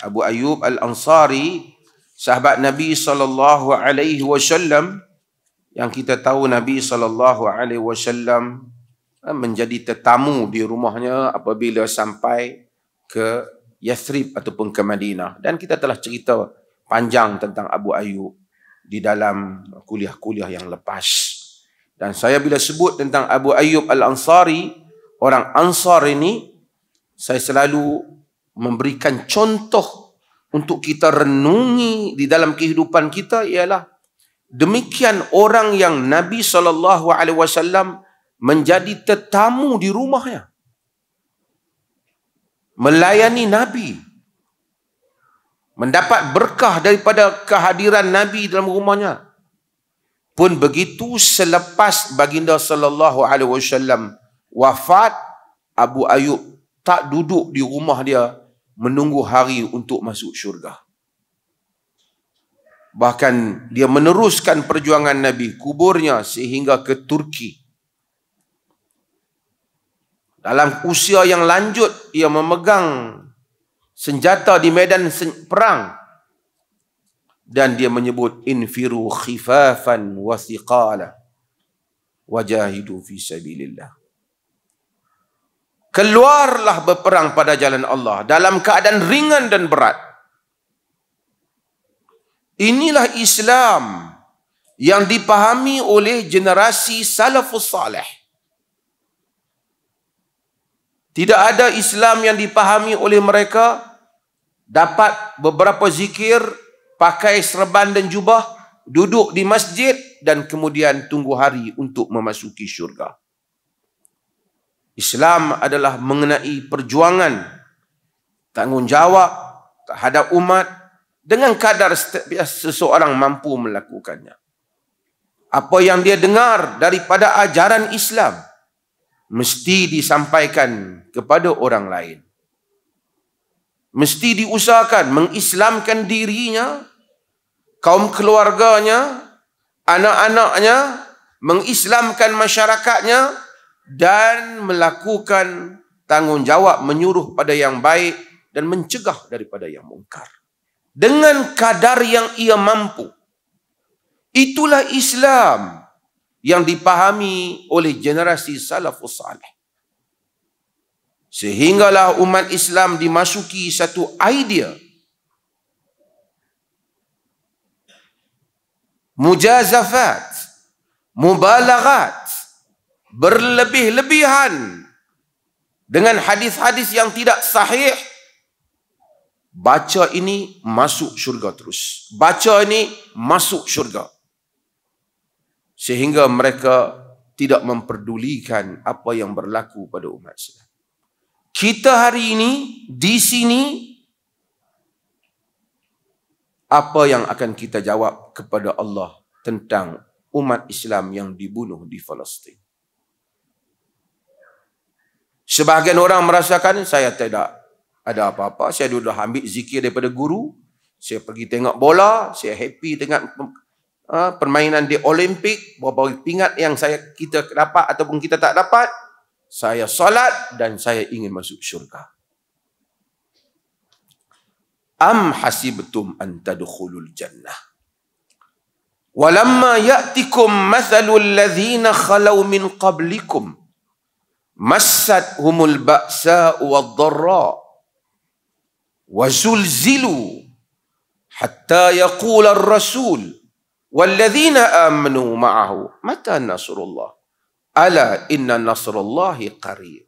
Abu Ayyub Al-Ansari sahabat Nabi sallallahu alaihi wasallam yang kita tahu Nabi sallallahu alaihi wasallam eh, menjadi tetamu di rumahnya apabila sampai ke Yathrib ataupun ke Madinah dan kita telah cerita panjang tentang Abu Ayyub di dalam kuliah-kuliah yang lepas dan saya bila sebut tentang Abu Ayyub Al-Ansari orang Ansar ini saya selalu memberikan contoh untuk kita renungi di dalam kehidupan kita ialah demikian orang yang Nabi saw menjadi tetamu di rumahnya melayani Nabi mendapat berkah daripada kehadiran Nabi dalam rumahnya pun begitu selepas baginda saw wafat Abu Ayub tak duduk di rumah dia menunggu hari untuk masuk syurga. Bahkan dia meneruskan perjuangan Nabi kuburnya sehingga ke Turki. Dalam usia yang lanjut, ia memegang senjata di medan perang. Dan dia menyebut, Infiru khifafan wa thiqala wajahidu fi sabilillah keluarlah berperang pada jalan Allah dalam keadaan ringan dan berat. Inilah Islam yang dipahami oleh generasi salafus salih. Tidak ada Islam yang dipahami oleh mereka dapat beberapa zikir, pakai serban dan jubah, duduk di masjid dan kemudian tunggu hari untuk memasuki syurga. Islam adalah mengenai perjuangan tanggungjawab terhadap umat dengan kadar setiap seseorang mampu melakukannya. Apa yang dia dengar daripada ajaran Islam mesti disampaikan kepada orang lain. Mesti diusahakan mengislamkan dirinya, kaum keluarganya, anak-anaknya, mengislamkan masyarakatnya, dan melakukan tanggungjawab menyuruh pada yang baik dan mencegah daripada yang mungkar dengan kadar yang ia mampu itulah Islam yang dipahami oleh generasi salafus salih sehinggalah umat Islam dimasuki satu idea mujazafat mubalaghat berlebih-lebihan dengan hadis-hadis yang tidak sahih baca ini masuk syurga terus baca ini masuk syurga sehingga mereka tidak memperdulikan apa yang berlaku pada umat Islam kita hari ini di sini apa yang akan kita jawab kepada Allah tentang umat Islam yang dibunuh di Palestin Sebahagian orang merasakan saya tidak ada apa-apa. Saya dulu ambil zikir daripada guru. Saya pergi tengok bola. Saya happy dengan eh, permainan di Olimpik. Berapa pingat yang saya kita dapat ataupun kita tak dapat. Saya salat dan saya ingin masuk syurga. Am hasibtum an tadkhulul jannah. Walamma ya'tikum mathalul ladhina khalau min qablikum. Masad humul ba'sa wa dharra wa zulzilu hatta yaqul ar-rasul walladhina amanu ma'ahu mata nasrullah ala inna nasrullahi qarib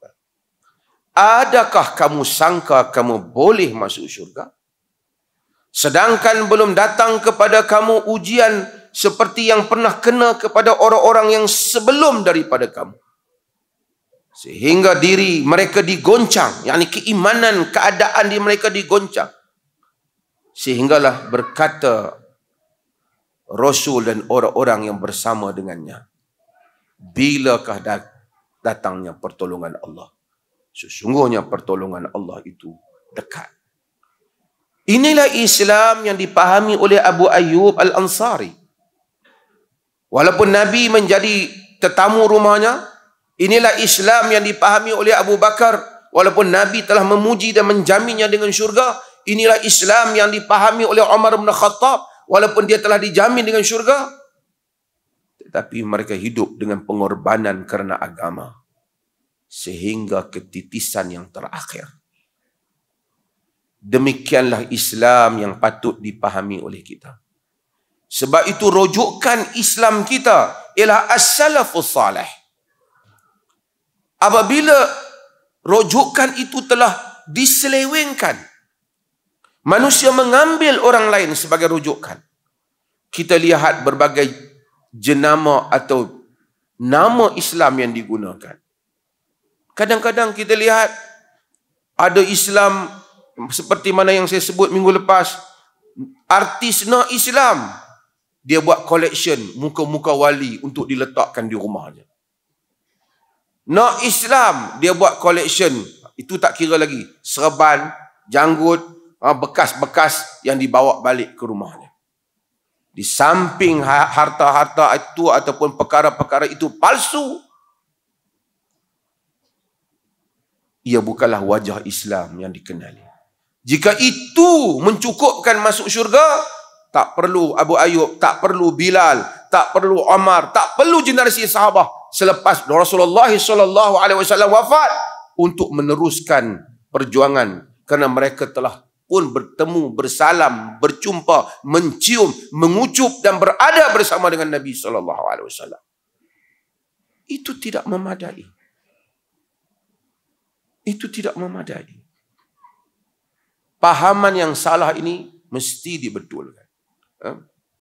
adakah kamu sangka kamu boleh masuk syurga sedangkan belum datang kepada kamu ujian seperti yang pernah kena kepada orang-orang yang sebelum daripada kamu sehingga diri mereka digoncang yakni keimanan keadaan di mereka digoncang sehinggalah berkata rasul dan orang-orang yang bersama dengannya bilakah datangnya pertolongan Allah sesungguhnya pertolongan Allah itu dekat inilah Islam yang dipahami oleh Abu Ayyub Al-Ansari walaupun nabi menjadi tetamu rumahnya Inilah Islam yang dipahami oleh Abu Bakar walaupun Nabi telah memuji dan menjaminnya dengan syurga. Inilah Islam yang dipahami oleh Umar bin Khattab walaupun dia telah dijamin dengan syurga. Tetapi mereka hidup dengan pengorbanan kerana agama. Sehingga ketitisan yang terakhir. Demikianlah Islam yang patut dipahami oleh kita. Sebab itu rujukan Islam kita ialah as-salafus salih apabila rojukan itu telah diselewengkan manusia mengambil orang lain sebagai rujukan kita lihat berbagai jenama atau nama Islam yang digunakan kadang-kadang kita lihat ada Islam seperti mana yang saya sebut minggu lepas artis na Islam dia buat collection muka-muka wali untuk diletakkan di rumahnya nak Islam, dia buat collection. Itu tak kira lagi. Serban, janggut, ha, bekas-bekas yang dibawa balik ke rumahnya. Di samping ha, harta-harta itu ataupun perkara-perkara itu palsu. Ia bukanlah wajah Islam yang dikenali. Jika itu mencukupkan masuk syurga, tak perlu Abu Ayub, tak perlu Bilal, tak perlu Omar, tak perlu generasi sahabah selepas Rasulullah sallallahu alaihi wasallam wafat untuk meneruskan perjuangan kerana mereka telah pun bertemu, bersalam, berjumpa, mencium, mengucup dan berada bersama dengan Nabi sallallahu alaihi wasallam. Itu tidak memadai. Itu tidak memadai. Pahaman yang salah ini mesti dibetulkan. Eh? Ha?